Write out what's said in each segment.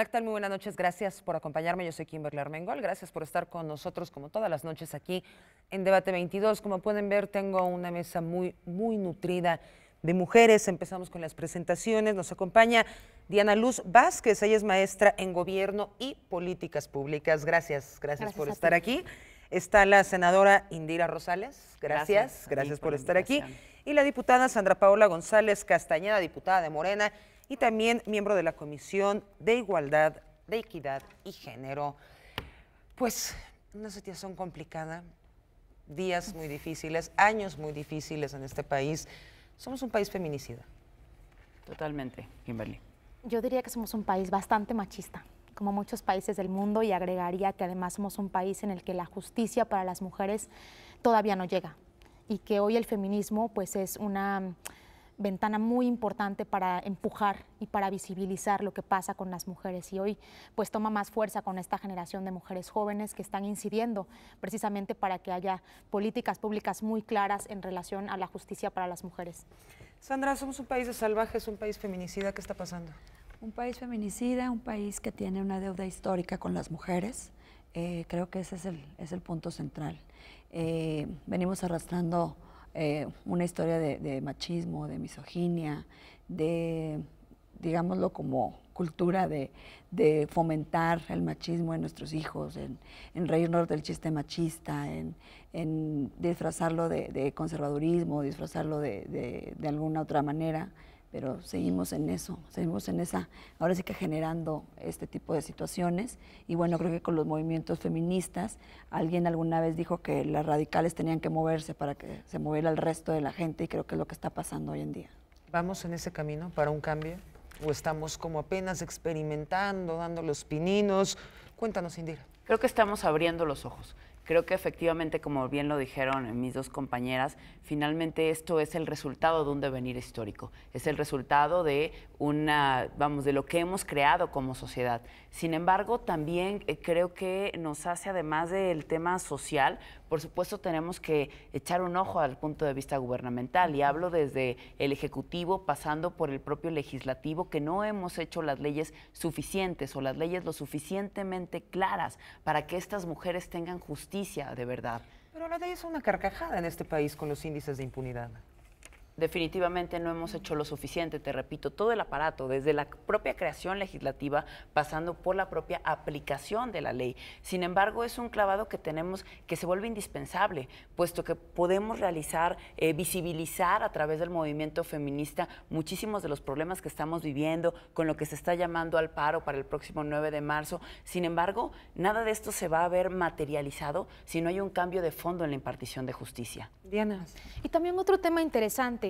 Hola, ¿qué tal? Muy buenas noches. Gracias por acompañarme. Yo soy Kimberly Armengol. Gracias por estar con nosotros como todas las noches aquí en Debate 22. Como pueden ver, tengo una mesa muy, muy nutrida de mujeres. Empezamos con las presentaciones. Nos acompaña Diana Luz Vázquez. Ella es maestra en Gobierno y Políticas Públicas. Gracias, gracias, por estar aquí. Está la senadora Indira Rosales. Gracias, gracias, por, por estar aquí. Y la diputada Sandra Paola González Castañeda, diputada de Morena y también miembro de la Comisión de Igualdad, de Equidad y Género. Pues una situación complicada, días muy difíciles, años muy difíciles en este país. Somos un país feminicida. Totalmente, Kimberly. Yo diría que somos un país bastante machista como muchos países del mundo y agregaría que además somos un país en el que la justicia para las mujeres todavía no llega y que hoy el feminismo pues es una ventana muy importante para empujar y para visibilizar lo que pasa con las mujeres y hoy pues toma más fuerza con esta generación de mujeres jóvenes que están incidiendo precisamente para que haya políticas públicas muy claras en relación a la justicia para las mujeres. Sandra, somos un país de salvajes, un país feminicida, ¿qué está pasando? Un país feminicida, un país que tiene una deuda histórica con las mujeres, eh, creo que ese es el, es el punto central. Eh, venimos arrastrando eh, una historia de, machismo, de misoginia, de, digámoslo como cultura de, fomentar el machismo en nuestros hijos, en, reírnos del chiste machista, en, disfrazarlo de, conservadurismo, disfrazarlo de, alguna otra manera pero seguimos en eso, seguimos en esa, ahora sí que generando este tipo de situaciones. Y bueno, creo que con los movimientos feministas, alguien alguna vez dijo que las radicales tenían que moverse para que se moviera el resto de la gente y creo que es lo que está pasando hoy en día. ¿Vamos en ese camino para un cambio? ¿O estamos como apenas experimentando, dando los pininos? Cuéntanos, Indira. Creo que estamos abriendo los ojos. Creo que efectivamente, como bien lo dijeron mis dos compañeras, finalmente esto es el resultado de un devenir histórico, es el resultado de una, vamos, de lo que hemos creado como sociedad. Sin embargo, también eh, creo que nos hace, además del tema social, por supuesto tenemos que echar un ojo al punto de vista gubernamental y hablo desde el Ejecutivo pasando por el propio legislativo que no hemos hecho las leyes suficientes o las leyes lo suficientemente claras para que estas mujeres tengan justicia de verdad. Pero la ley es una carcajada en este país con los índices de impunidad definitivamente no hemos hecho lo suficiente, te repito, todo el aparato, desde la propia creación legislativa, pasando por la propia aplicación de la ley. Sin embargo, es un clavado que tenemos que se vuelve indispensable, puesto que podemos realizar, eh, visibilizar a través del movimiento feminista muchísimos de los problemas que estamos viviendo, con lo que se está llamando al paro para el próximo 9 de marzo. Sin embargo, nada de esto se va a ver materializado si no hay un cambio de fondo en la impartición de justicia. Diana. Y también otro tema interesante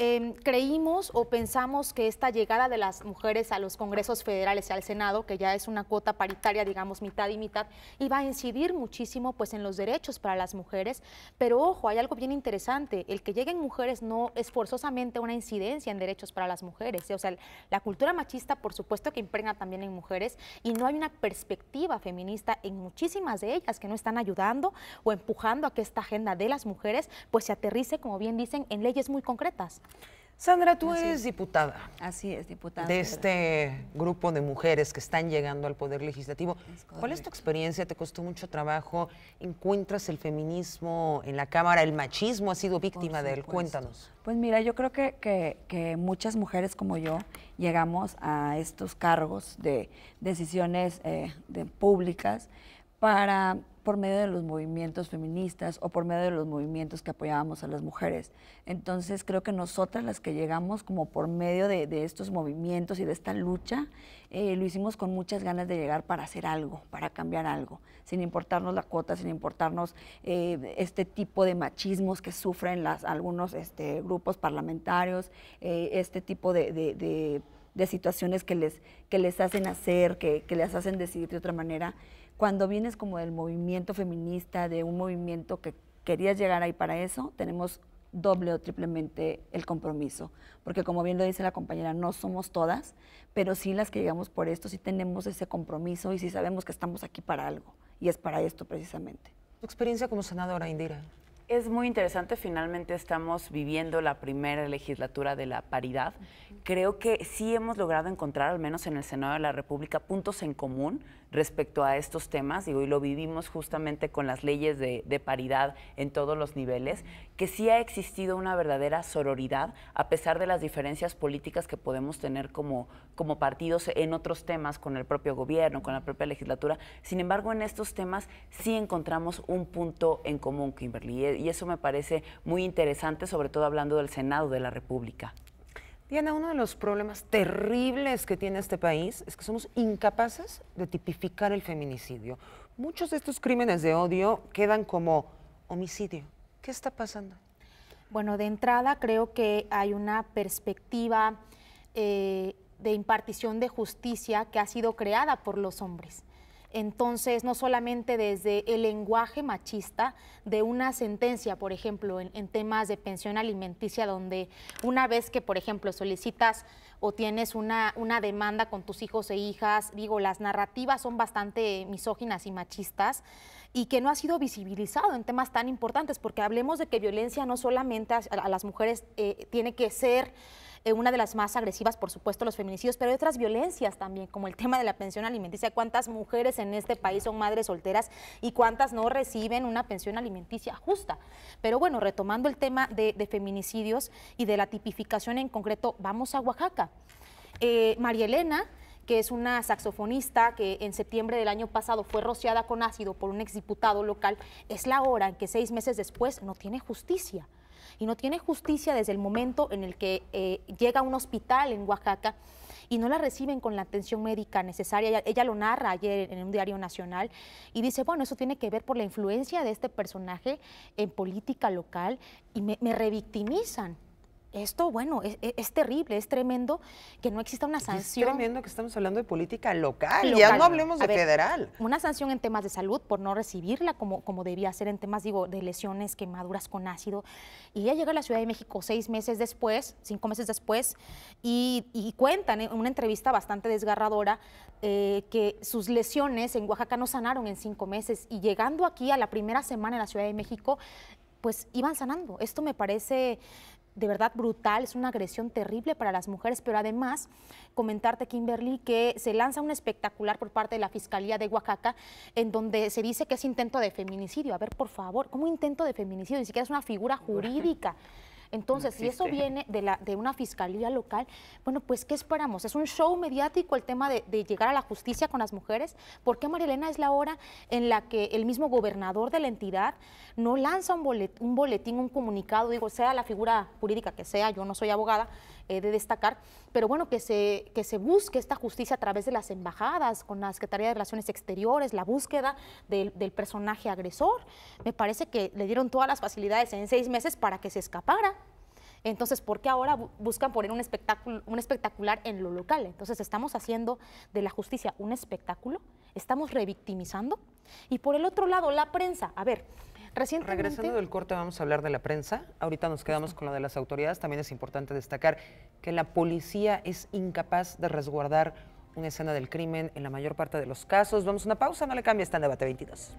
Em, creímos o pensamos que esta llegada de las mujeres a los congresos federales y al Senado, que ya es una cuota paritaria, digamos mitad y mitad, iba a incidir muchísimo pues, en los derechos para las mujeres. Pero ojo, hay algo bien interesante, el que lleguen mujeres no es forzosamente una incidencia en derechos para las mujeres. O sea, la cultura machista por supuesto que impregna también en mujeres y no hay una perspectiva feminista en muchísimas de ellas que no están ayudando o empujando a que esta agenda de las mujeres pues se aterrice, como bien dicen, en leyes muy concretas. Sandra, tú eres diputada. Así es, diputada. De este grupo de mujeres que están llegando al Poder Legislativo. ¿Cuál es tu experiencia? ¿Te costó mucho trabajo? ¿Encuentras el feminismo en la Cámara? ¿El machismo ha sido víctima de él? Cuéntanos. Pues mira, yo creo que, muchas mujeres como yo llegamos a estos cargos de decisiones eh, públicas para por medio de los movimientos feministas o por medio de los movimientos que apoyábamos a las mujeres. Entonces creo que nosotras las que llegamos como por medio de, estos movimientos y de esta lucha, eh, lo hicimos con muchas ganas de llegar para hacer algo, para cambiar algo, sin importarnos la cuota, sin importarnos eh, este tipo de machismos que sufren las, algunos este, grupos parlamentarios, eh, este tipo de, de situaciones que les, que les hacen hacer, que, que les hacen decidir de otra manera. Cuando vienes como del movimiento feminista, de un movimiento que querías llegar ahí para eso, tenemos doble o triplemente el compromiso, porque como bien lo dice la compañera, no somos todas, pero sí las que llegamos por esto, sí tenemos ese compromiso y sí sabemos que estamos aquí para algo, y es para esto precisamente. ¿Tu experiencia como senadora, Indira? Es muy interesante, finalmente estamos viviendo la primera legislatura de la paridad. Creo que sí hemos logrado encontrar, al menos en el Senado de la República, puntos en común respecto a estos temas, y hoy lo vivimos justamente con las leyes de, paridad en todos los niveles, que sí ha existido una verdadera sororidad, a pesar de las diferencias políticas que podemos tener como, como partidos en otros temas, con el propio gobierno, con la propia legislatura. Sin embargo, en estos temas sí encontramos un punto en común, Kimberly, y eso me parece muy interesante, sobre todo hablando del Senado de la República. Diana, uno de los problemas terribles que tiene este país es que somos incapaces de tipificar el feminicidio. Muchos de estos crímenes de odio quedan como homicidio. ¿Qué está pasando? Bueno, de entrada creo que hay una perspectiva eh, de impartición de justicia que ha sido creada por los hombres. Entonces, no solamente desde el lenguaje machista de una sentencia, por ejemplo, en, temas de pensión alimenticia, donde una vez que, por ejemplo, solicitas o tienes una, una, demanda con tus hijos e hijas, digo, las narrativas son bastante misóginas y machistas y que no ha sido visibilizado en temas tan importantes, porque hablemos de que violencia no solamente a, las mujeres eh, tiene que ser eh, una de las más agresivas, por supuesto, los feminicidios, pero hay otras violencias también, como el tema de la pensión alimenticia. ¿Cuántas mujeres en este país son madres solteras y cuántas no reciben una pensión alimenticia justa? Pero bueno, retomando el tema de, feminicidios y de la tipificación en concreto, vamos a Oaxaca. Eh, María Elena que es una saxofonista que en septiembre del año pasado fue rociada con ácido por un exdiputado local, es la hora en que seis meses después no tiene justicia y no tiene justicia desde el momento en el que eh, llega a un hospital en Oaxaca y no la reciben con la atención médica necesaria. Ella, lo narra ayer en un diario nacional y dice, bueno, eso tiene que ver por la influencia de este personaje en política local y me, me revictimizan esto, bueno, e, es, terrible, es tremendo que no exista una sanción. Es tremendo que estamos hablando de política local, ya no hablemos de federal. Una sanción en temas de salud por no recibirla como, como debía ser en temas, digo, de lesiones, quemaduras con ácido. Y ella llega a la Ciudad de México seis meses después, cinco meses después, y, cuentan en una entrevista bastante desgarradora eh, que sus lesiones en Oaxaca no sanaron en cinco meses. Y llegando aquí a la primera semana en la Ciudad de México, pues iban sanando. Esto me parece de verdad brutal, es una agresión terrible para las mujeres, pero además comentarte, Kimberly, que se lanza un espectacular por parte de la Fiscalía de Oaxaca en donde se dice que es intento de feminicidio. A ver, por favor, ¿cómo intento de feminicidio? Ni siquiera es una figura jurídica. Entonces, si eso este. viene de, la, de una fiscalía local, bueno, pues ¿qué esperamos? ¿Es un show mediático el tema de, llegar a la justicia con las mujeres? ¿Por qué Elena, es la hora en la que el mismo gobernador de la entidad no lanza un boletín, un, boletín, un comunicado, digo, sea la figura jurídica que sea, yo no soy abogada, de destacar, pero bueno, que se, que se busque esta justicia a través de las embajadas, con la Secretaría de Relaciones Exteriores, la búsqueda del, personaje agresor. Me parece que le dieron todas las facilidades en seis meses para que se escapara. Entonces, ¿por qué ahora buscan poner un, espectáculo, un espectacular en lo local? Entonces, estamos haciendo de la justicia un espectáculo, estamos revictimizando. Y por el otro lado, la prensa. A ver, Recientemente... Regresando del corte vamos a hablar de la prensa. Ahorita nos quedamos con la de las autoridades. También es importante destacar que la policía es incapaz de resguardar una escena del crimen en la mayor parte de los casos. Vamos a una pausa, no le cambia está en debate 22.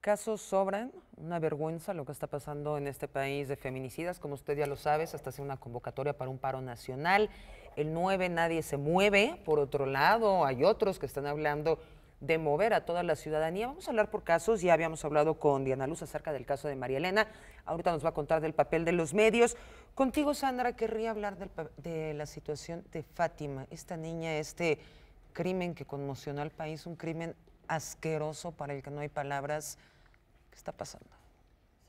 Casos sobran, una vergüenza lo que está pasando en este país de feminicidas. Como usted ya lo sabe, hasta hace una convocatoria para un paro nacional. El 9 nadie se mueve. Por otro lado, hay otros que están hablando de mover a toda la ciudadanía. Vamos a hablar por casos. Ya habíamos hablado con Diana Luz acerca del caso de María Elena. Ahorita nos va a contar del papel de los medios. Contigo, Sandra, querría hablar de la situación de Fátima, esta niña, este crimen que conmocionó al país, un crimen asqueroso para el que no hay palabras ¿Qué está pasando?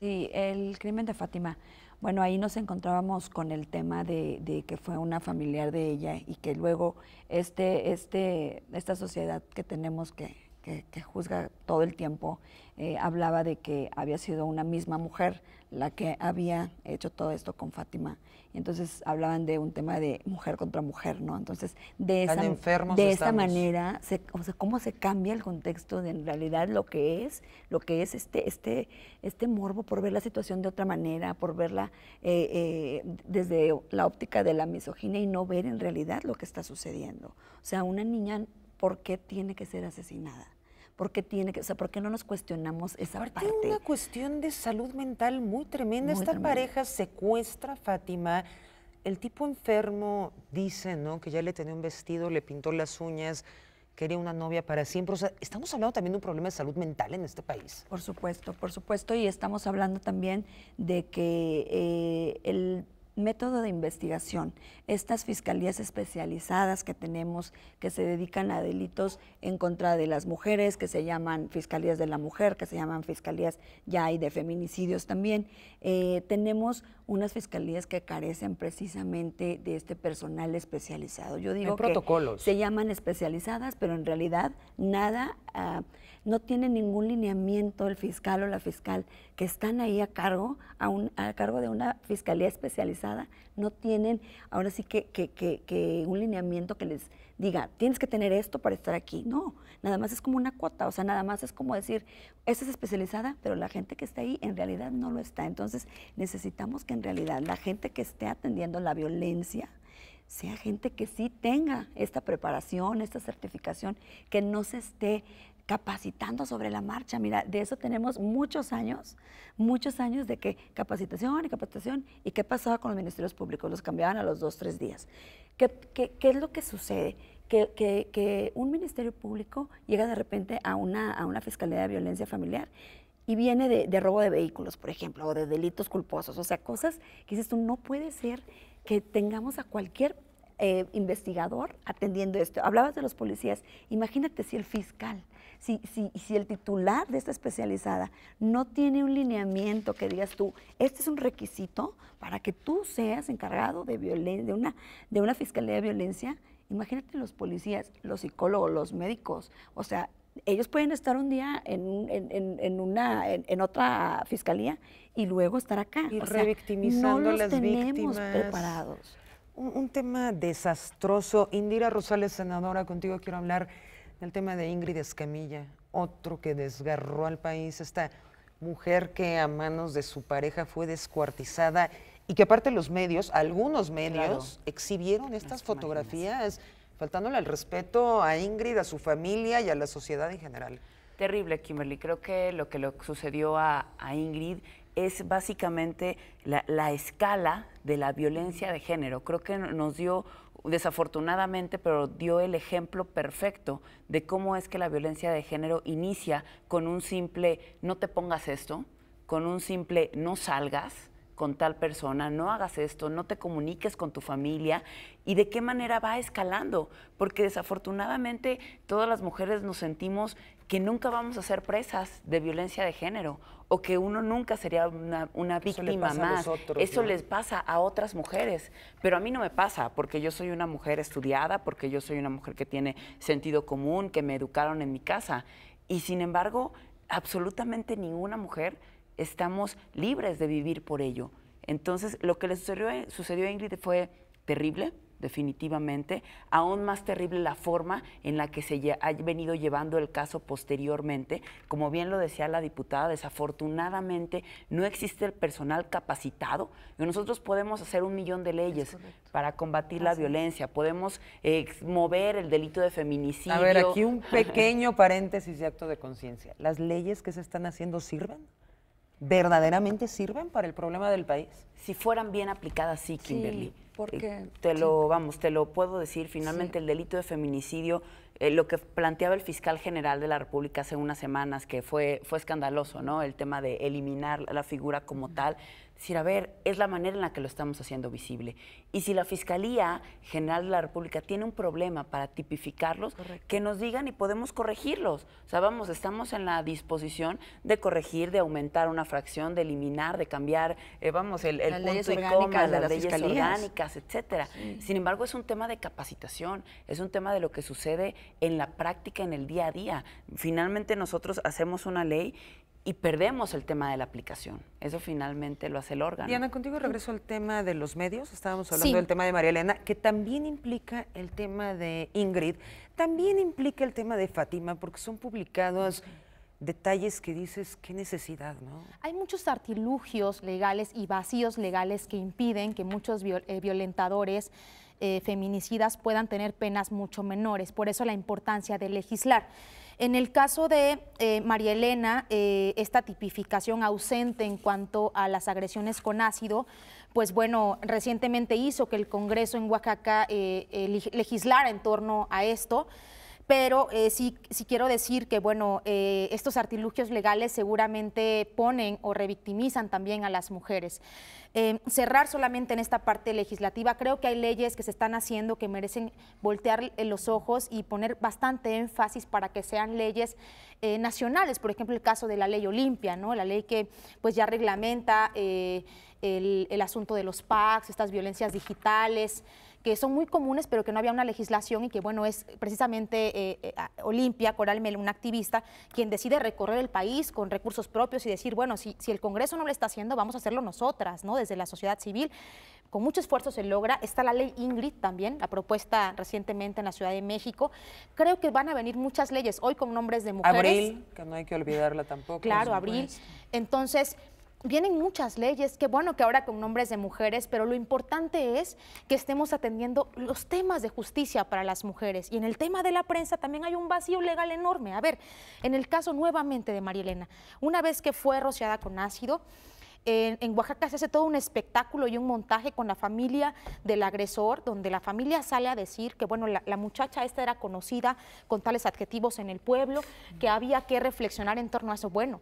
Sí, el crimen de Fátima. Bueno, ahí nos encontrábamos con el tema de, que fue una familiar de ella y que luego este, este, esta sociedad que tenemos que, que, juzga todo el tiempo eh, hablaba de que había sido una misma mujer la que había hecho todo esto con Fátima entonces hablaban de un tema de mujer contra mujer, ¿no? Entonces, de esa, de esa manera, o sea, cómo se cambia el contexto de en realidad lo que es, lo que es este, este, este morbo por ver la situación de otra manera, por verla eh, eh, desde la óptica de la misoginia y no ver en realidad lo que está sucediendo. O sea, una niña, ¿por qué tiene que ser asesinada? ¿Por qué tiene que, o sea, por no nos cuestionamos esa Aparte parte? una cuestión de salud mental muy tremenda. Esta pareja secuestra a Fátima. El tipo enfermo dice, ¿no? Que ya le tenía un vestido, le pintó las uñas, quería una novia para siempre. O sea, estamos hablando también de un problema de salud mental en este país. Por supuesto, por supuesto. Y estamos hablando también de que eh, el método de investigación, estas fiscalías especializadas que tenemos que se dedican a delitos en contra de las mujeres, que se llaman fiscalías de la mujer, que se llaman fiscalías ya y de feminicidios también, eh, tenemos unas fiscalías que carecen precisamente de este personal especializado. Yo digo que se llaman especializadas, pero en realidad nada... Ah, no tiene ningún lineamiento el fiscal o la fiscal que están ahí a cargo, a, a cargo de una fiscalía especializada, no tienen ahora sí que, que, un lineamiento que les diga, tienes que tener esto para estar aquí. No, nada más es como una cuota, o sea, nada más es como decir, esta es especializada, pero la gente que está ahí en realidad no lo está. Entonces necesitamos que en realidad la gente que esté atendiendo la violencia, sea gente que sí tenga esta preparación, esta certificación, que no se esté capacitando sobre la marcha. Mira, de eso tenemos muchos años, muchos años de que capacitación y capacitación. ¿Y qué pasaba con los ministerios públicos? Los cambiaban a los dos, tres días. ¿Qué, es lo que sucede? Que, un ministerio público llega de repente a una, a una fiscalía de violencia familiar y viene de, robo de vehículos, por ejemplo, o de delitos culposos, o sea, cosas que dices tú, no puede ser que tengamos a cualquier eh, investigador atendiendo esto. Hablabas de los policías. Imagínate si el fiscal, si, si, si el titular de esta especializada no tiene un lineamiento que digas tú, este es un requisito para que tú seas encargado de, de, una, de una fiscalía de violencia. Imagínate los policías, los psicólogos, los médicos. O sea, ellos pueden estar un día en, en, en, en una, en, otra fiscalía y luego estar acá. Y o sea, no los las tenemos preparados un, tema desastroso. Indira Rosales, senadora, contigo quiero hablar del tema de Ingrid Escamilla, otro que desgarró al país, esta mujer que a manos de su pareja fue descuartizada y que aparte los medios, algunos medios, exhibieron estas fotografías faltándole al respeto a Ingrid, a su familia y a la sociedad en general terrible, Kimberly. Creo que lo que lo sucedió a, Ingrid es básicamente la, escala de la violencia de género. Creo que nos dio, desafortunadamente, pero dio el ejemplo perfecto de cómo es que la violencia de género inicia con un simple no te pongas esto, con un simple no salgas, con tal persona, no hagas esto, no te comuniques con tu familia y de qué manera va escalando, porque desafortunadamente todas las mujeres nos sentimos que nunca vamos a ser presas de violencia de género o que uno nunca sería una, víctima más. Eso les pasa a otras mujeres, pero a mí no me pasa porque yo soy una mujer estudiada, porque yo soy una mujer que tiene sentido común, que me educaron en mi casa y sin embargo absolutamente ninguna mujer estamos libres de vivir por ello. Entonces, lo que le sucedió, a Ingrid fue terrible, definitivamente, aún más terrible la forma en la que se ha venido llevando el caso posteriormente. Como bien lo decía la diputada, desafortunadamente no existe el personal capacitado. Nosotros podemos hacer un millón de leyes para combatir la violencia, podemos eh, mover el delito de feminicidio. A ver, aquí un pequeño paréntesis de acto de conciencia. ¿Las leyes que se están haciendo sirven? verdaderamente sirven para el problema del país. Si fueran bien aplicadas, sí, Kimberly. porque eh, te lo vamos, te lo puedo decir. Finalmente, el delito de feminicidio, eh, lo que planteaba el fiscal general de la República hace unas semanas, que fue fue escandaloso, ¿no? El tema de eliminar la figura como tal decir, a ver, es la manera en la que lo estamos haciendo visible. Y si la Fiscalía General de la República tiene un problema para tipificarlos, que nos digan y podemos corregirlos. O sea, vamos, estamos en la disposición de corregir, de aumentar una fracción, de eliminar, de cambiar, eh, vamos, el, el punto coma, las, leyes orgánicas, etcétera. Sin embargo, es un tema de capacitación, es un tema de lo que sucede en la práctica, en el día a día. Finalmente nosotros hacemos una ley y perdemos el tema de la aplicación. Eso finalmente lo hace el órgano. Diana, contigo regreso al tema de los medios. Estábamos hablando del tema de María Elena, que también implica el tema de Ingrid, también implica el tema de Fátima, porque son publicados detalles que dices, qué necesidad, ¿no? Hay muchos artilugios legales y vacíos legales que impiden que muchos eh, violentadores eh, feminicidas puedan tener penas mucho menores. Por eso la importancia de legislar. En el caso de eh, María Elena, eh, esta tipificación ausente en cuanto a las agresiones con ácido, pues bueno, recientemente hizo que el Congreso en Oaxaca eh, legislara en torno a esto pero eh, sí, quiero decir que, bueno, eh, estos artilugios legales seguramente ponen o revictimizan también a las mujeres. Eh, cerrar solamente en esta parte legislativa, creo que hay leyes que se están haciendo que merecen voltear los ojos y poner bastante énfasis para que sean leyes nacionales, por ejemplo, el caso de la ley Olimpia, ¿no? La ley que pues ya reglamenta el, el asunto de los PACs, estas violencias digitales, que son muy comunes, pero que no había una legislación y que, bueno, es precisamente eh, eh, Olimpia Coral Mel, una activista, quien decide recorrer el país con recursos propios y decir, bueno, si, si el Congreso no lo está haciendo, vamos a hacerlo nosotras, ¿no? Desde la sociedad civil. Con mucho esfuerzo se logra. Está la ley Ingrid también, la propuesta recientemente en la Ciudad de México. Creo que van a venir muchas leyes hoy con nombres de mujeres. Abril, que no hay que olvidarla tampoco. Claro, abril. Entonces, vienen muchas leyes, que bueno que ahora con nombres de mujeres, pero lo importante es que estemos atendiendo los temas de justicia para las mujeres. Y en el tema de la prensa también hay un vacío legal enorme. A ver, en el caso nuevamente de Marielena, una vez que fue rociada con ácido, en, Oaxaca se hace todo un espectáculo y un montaje con la familia del agresor, donde la familia sale a decir que, bueno, la, la, muchacha esta era conocida con tales adjetivos en el pueblo, que había que reflexionar en torno a eso. Bueno,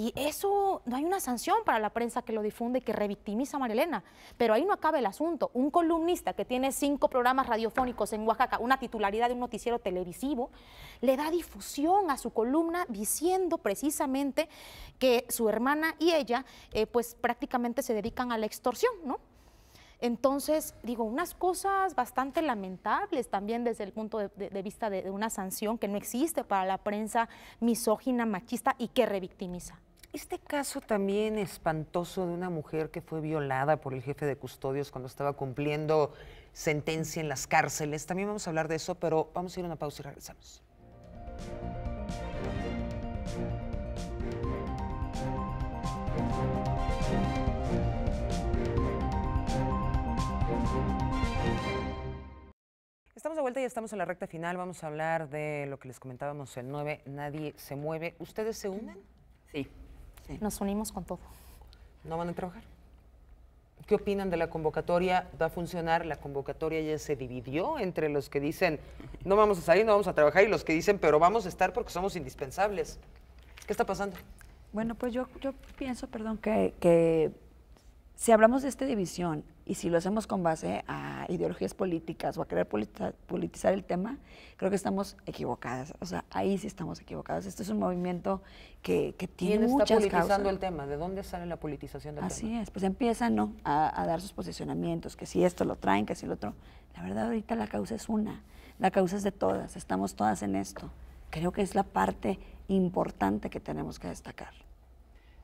y eso, no hay una sanción para la prensa que lo difunde y que revictimiza a Marilena. Pero ahí no acaba el asunto. Un columnista que tiene cinco programas radiofónicos en Oaxaca, una titularidad de un noticiero televisivo, le da difusión a su columna diciendo precisamente que su hermana y ella, eh, pues prácticamente se dedican a la extorsión, ¿no? Entonces, digo, unas cosas bastante lamentables también desde el punto de, vista de, una sanción que no existe para la prensa misógina, machista y que revictimiza este caso también espantoso de una mujer que fue violada por el jefe de custodios cuando estaba cumpliendo sentencia en las cárceles, también vamos a hablar de eso, pero vamos a ir a una pausa y regresamos. Estamos de vuelta y estamos en la recta final. Vamos a hablar de lo que les comentábamos el 9, Nadie se mueve. ¿Ustedes se unen? Sí. Nos unimos con todo. ¿No van a trabajar? ¿Qué opinan de la convocatoria? ¿Va a funcionar? La convocatoria ya se dividió entre los que dicen no vamos a salir, no vamos a trabajar y los que dicen pero vamos a estar porque somos indispensables. ¿Qué está pasando? Bueno, pues yo, yo pienso, perdón, que, que si hablamos de esta división, y si lo hacemos con base a ideologías políticas o a querer politizar, el tema, creo que estamos equivocadas. O sea, ahí sí estamos equivocadas. Este es un movimiento que, que tiene ¿Quién está politizando el tema? ¿De dónde sale la politización del tema? Así es, pues empiezan ¿no? a, a dar sus posicionamientos, que si esto lo traen, que si lo otro. La verdad, ahorita la causa es una. La causa es de todas. Estamos todas en esto. Creo que es la parte importante que tenemos que destacar.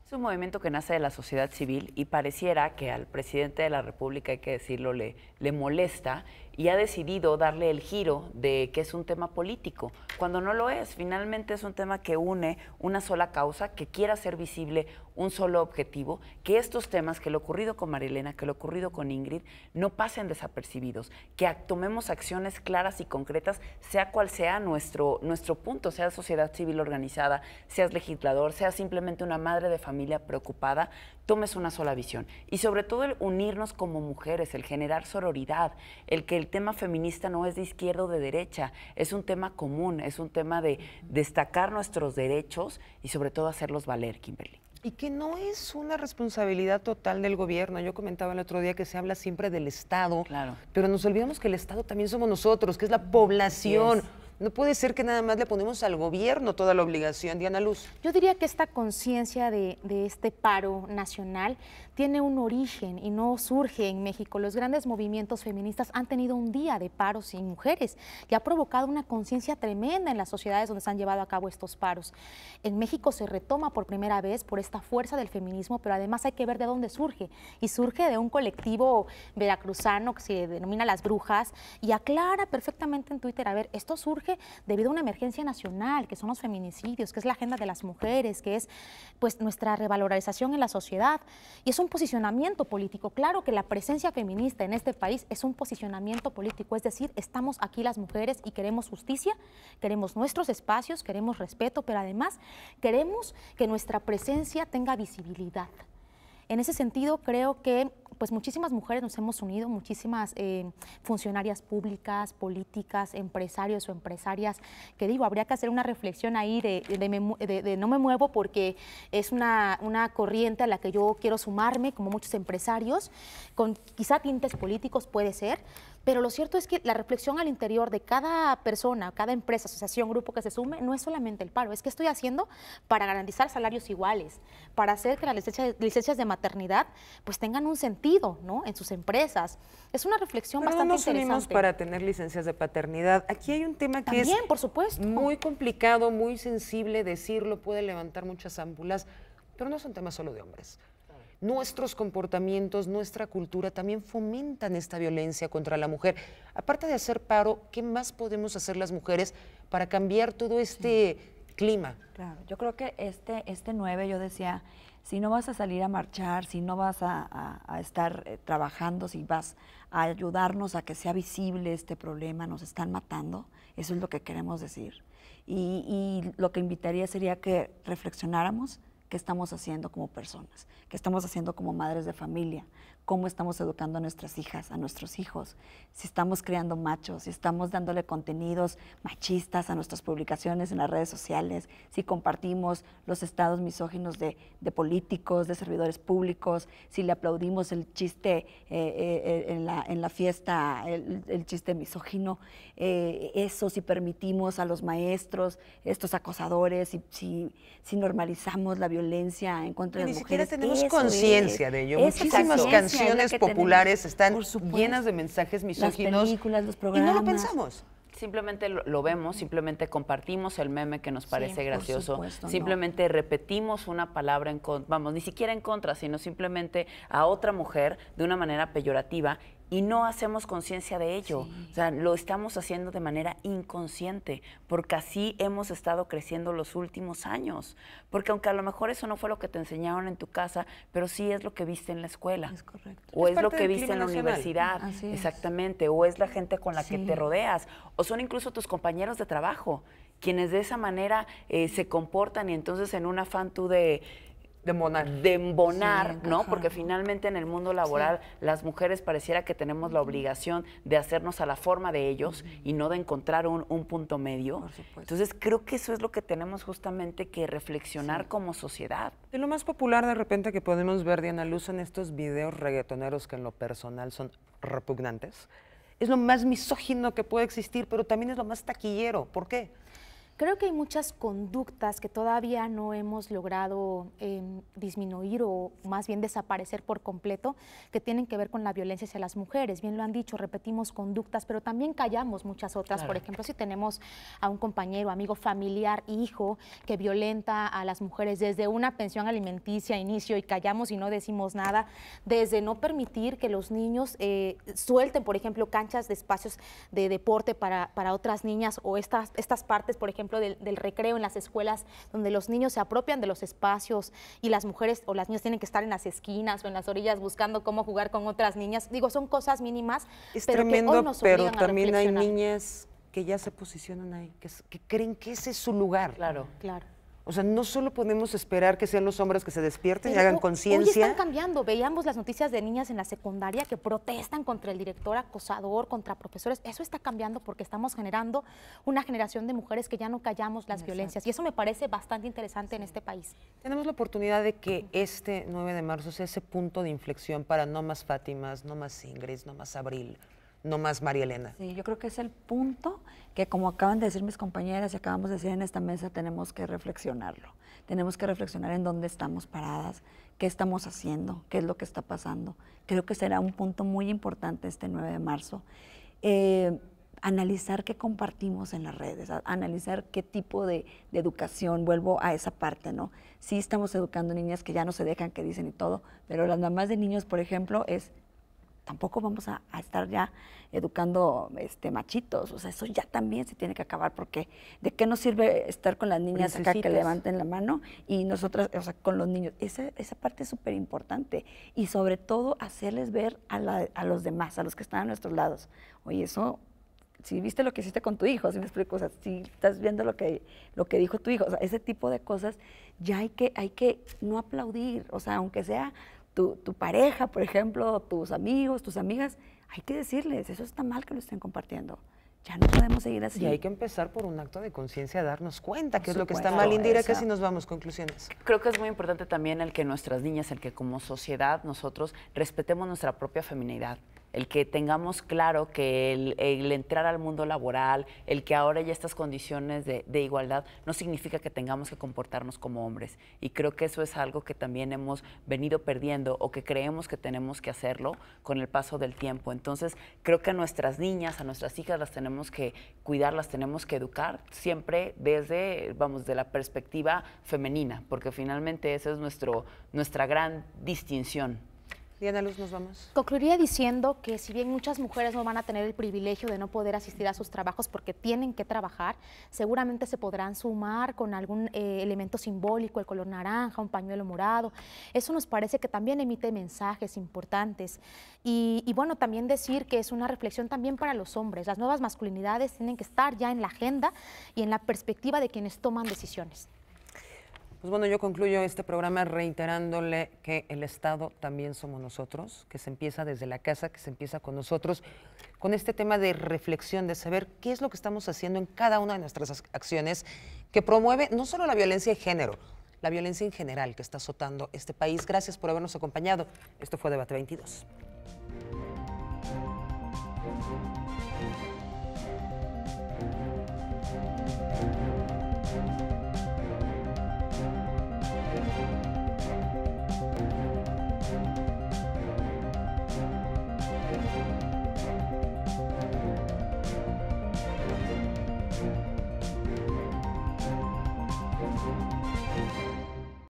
Es un movimiento que nace de la sociedad civil y pareciera que al presidente de la República, hay que decirlo, le le molesta y ha decidido darle el giro de que es un tema político, cuando no lo es. Finalmente es un tema que une una sola causa, que quiera ser visible un solo objetivo, que estos temas, que lo ocurrido con Marilena, que lo ocurrido con Ingrid, no pasen desapercibidos, que tomemos acciones claras y concretas, sea cual sea nuestro, nuestro punto, sea sociedad civil organizada, seas legislador, sea simplemente una madre de familia preocupada, tomes una sola visión. Y sobre todo el unirnos como mujeres, el generar sororidad, el que el tema feminista no es de izquierda o de derecha, es un tema común, es un tema de destacar nuestros derechos y sobre todo hacerlos valer, Kimberly. Y que no es una responsabilidad total del gobierno. Yo comentaba el otro día que se habla siempre del Estado, claro. pero nos olvidamos que el Estado también somos nosotros, que es la población. No puede ser que nada más le ponemos al gobierno toda la obligación, Diana Luz. Yo diría que esta conciencia de, de, este paro nacional tiene un origen y no surge en México. Los grandes movimientos feministas han tenido un día de paros sin mujeres que ha provocado una conciencia tremenda en las sociedades donde se han llevado a cabo estos paros. En México se retoma por primera vez por esta fuerza del feminismo, pero además hay que ver de dónde surge. Y surge de un colectivo veracruzano que se denomina Las Brujas y aclara perfectamente en Twitter, a ver, esto surge debido a una emergencia nacional, que son los feminicidios, que es la agenda de las mujeres, que es pues nuestra revalorización en la sociedad. Y es un posicionamiento político. Claro que la presencia feminista en este país es un posicionamiento político, es decir, estamos aquí las mujeres y queremos justicia, queremos nuestros espacios, queremos respeto, pero además queremos que nuestra presencia tenga visibilidad. En ese sentido, creo que pues muchísimas mujeres nos hemos unido, muchísimas eh, funcionarias públicas, políticas, empresarios o empresarias, que digo, habría que hacer una reflexión ahí de, de no me muevo porque es una, una, corriente a la que yo quiero sumarme, como muchos empresarios, con quizá tintes políticos puede ser, pero lo cierto es que la reflexión al interior de cada persona, cada empresa, asociación, grupo que se sume, no es solamente el paro, es que estoy haciendo para garantizar salarios iguales, para hacer que las licencias, de maternidad pues tengan un sentido ¿no? en sus empresas. Es una reflexión Pero bastante no nos para tener licencias de paternidad. Aquí hay un tema que es muy complicado, muy sensible decirlo, puede levantar muchas ámbulas pero no es un tema solo de hombres nuestros comportamientos, nuestra cultura también fomentan esta violencia contra la mujer. Aparte de hacer paro, ¿qué más podemos hacer las mujeres para cambiar todo este clima? Claro, yo creo que este, este 9 yo decía, si no vas a salir a marchar, si no vas a, estar eh, trabajando, si vas a ayudarnos a que sea visible este problema, nos están matando, eso es lo que queremos decir. y lo que invitaría sería que reflexionáramos qué estamos haciendo como personas, qué estamos haciendo como madres de familia, cómo estamos educando a nuestras hijas, a nuestros hijos, si estamos creando machos, si estamos dándole contenidos machistas a nuestras publicaciones en las redes sociales, si compartimos los estados misóginos de, políticos, de servidores públicos, si le aplaudimos el chiste eh, eh, eh, en, la, fiesta, el, chiste misógino, eso si permitimos a los maestros, estos acosadores, si, normalizamos la violencia en contra de las mujeres. Ni siquiera tenemos conciencia de ello. canciones populares están llenas de mensajes misóginos. Y no lo pensamos simplemente lo, vemos, simplemente compartimos el meme que nos parece gracioso, simplemente repetimos una palabra en contra, vamos, ni siquiera en contra, sino simplemente a otra mujer de una manera peyorativa y no hacemos conciencia de ello. O sea, lo estamos haciendo de manera inconsciente, porque así hemos estado creciendo los últimos años. Porque aunque a lo mejor eso no fue lo que te enseñaron en tu casa, pero sí es lo que viste en la escuela. Es correcto. O es, lo que viste en la universidad. exactamente. O es la gente con la que te rodeas. O son incluso tus compañeros de trabajo, quienes de esa manera eh, se comportan y entonces en un afán tú de de embonar. ¿no? Porque finalmente en el mundo laboral las mujeres pareciera que tenemos la obligación de hacernos a la forma de ellos y no de encontrar un, punto medio. Entonces creo que eso es lo que tenemos justamente que reflexionar como sociedad. De lo más popular de repente que podemos ver, Diana Luz, en estos videos reggaetoneros que en lo personal son repugnantes, es lo más misógino que puede existir, pero también es lo más taquillero. ¿Por qué? Creo que hay muchas conductas que todavía no hemos logrado em, disminuir o más bien desaparecer por completo que tienen que ver con la violencia hacia las mujeres. Bien lo han dicho, repetimos conductas, pero también callamos muchas otras. Por ejemplo, si tenemos a un compañero, amigo, familiar, hijo que violenta a las mujeres desde una pensión alimenticia, inicio y callamos y no decimos nada, desde no permitir que los niños eh, suelten, por ejemplo, canchas de espacios de deporte para, para otras niñas o estas, estas partes, por ejemplo, del, recreo en las escuelas, donde los niños se apropian de los espacios y las mujeres o las niñas tienen que estar en las esquinas o en las orillas buscando cómo jugar con otras niñas. Digo, son cosas mínimas, pero tremendo, que hoy pero también hay niñas que ya se posicionan ahí, que, que creen que ese es su lugar. Claro, claro. O sea, no solo podemos esperar que sean los hombres que se despierten y hagan conciencia. Hoy están cambiando. Veíamos las noticias de niñas en la secundaria que protestan contra el director acosador, contra profesores. Eso está cambiando porque estamos generando una generación de mujeres que ya no callamos las violencias. Y eso me parece bastante interesante en este país. Tenemos la oportunidad de que este 9 de marzo sea ese punto de inflexión para no más Fátimas, no más Ingrid, no más Abril no más María Elena. Sí, yo creo que es el punto que como acaban de decir mis compañeras y acabamos de decir en esta mesa, tenemos que reflexionarlo. Tenemos que reflexionar en dónde estamos paradas, qué estamos haciendo, qué es lo que está pasando. Creo que será un punto muy importante este 9 de marzo. Eh, analizar qué compartimos en las redes, analizar qué tipo de, de, educación, vuelvo a esa parte, ¿no? Sí estamos educando niñas que ya no se dejan, que dicen y todo, pero las mamás de niños, por ejemplo, es tampoco vamos a, estar ya educando este, machitos. O sea, eso ya también se tiene que acabar porque ¿de qué nos sirve estar con las niñas acá que levanten la mano y nosotras, o sea, con los niños? Esa, esa parte es súper importante y sobre todo hacerles ver a, a, los demás, a los que están a nuestros lados. Oye, eso... Si viste lo que hiciste con tu hijo, si me explico, o sea, si estás viendo lo que, lo que dijo tu hijo, o sea, ese tipo de cosas ya hay que, hay que no aplaudir, o sea, aunque sea tu, pareja, por ejemplo, tus amigos, tus amigas, hay que decirles, eso está mal que lo estén compartiendo. Ya no podemos seguir así. Y hay que empezar por un acto de conciencia, darnos cuenta qué es lo que está mal. que casi nos vamos. Conclusiones. Creo que es muy importante también el que nuestras niñas, el que como sociedad nosotros respetemos nuestra propia feminidad el que tengamos claro que el, entrar al mundo laboral, el que ahora haya estas condiciones de, igualdad, no significa que tengamos que comportarnos como hombres. Y creo que eso es algo que también hemos venido perdiendo o que creemos que tenemos que hacerlo con el paso del tiempo. Entonces, creo que a nuestras niñas, a nuestras hijas las tenemos que cuidar, las tenemos que educar, siempre desde, vamos, de la perspectiva femenina, porque finalmente esa es nuestro, nuestra gran distinción. Diana Luz, nos vamos. Concluiría diciendo que si bien muchas mujeres no van a tener el privilegio de no poder asistir a sus trabajos porque tienen que trabajar, seguramente se podrán sumar con algún eh, elemento simbólico, el color naranja, un pañuelo morado. Eso nos parece que también emite mensajes importantes. y bueno, también decir que es una reflexión también para los hombres. Las nuevas masculinidades tienen que estar ya en la agenda y en la perspectiva de quienes toman decisiones. Pues bueno, yo concluyo este programa reiterándole que el Estado también somos nosotros, que se empieza desde la casa, que se empieza con nosotros, con este tema de reflexión, de saber qué es lo que estamos haciendo en cada una de nuestras acciones que promueve no solo la violencia de género, la violencia en general que está azotando este país. Gracias por habernos acompañado. Esto fue Debate 22.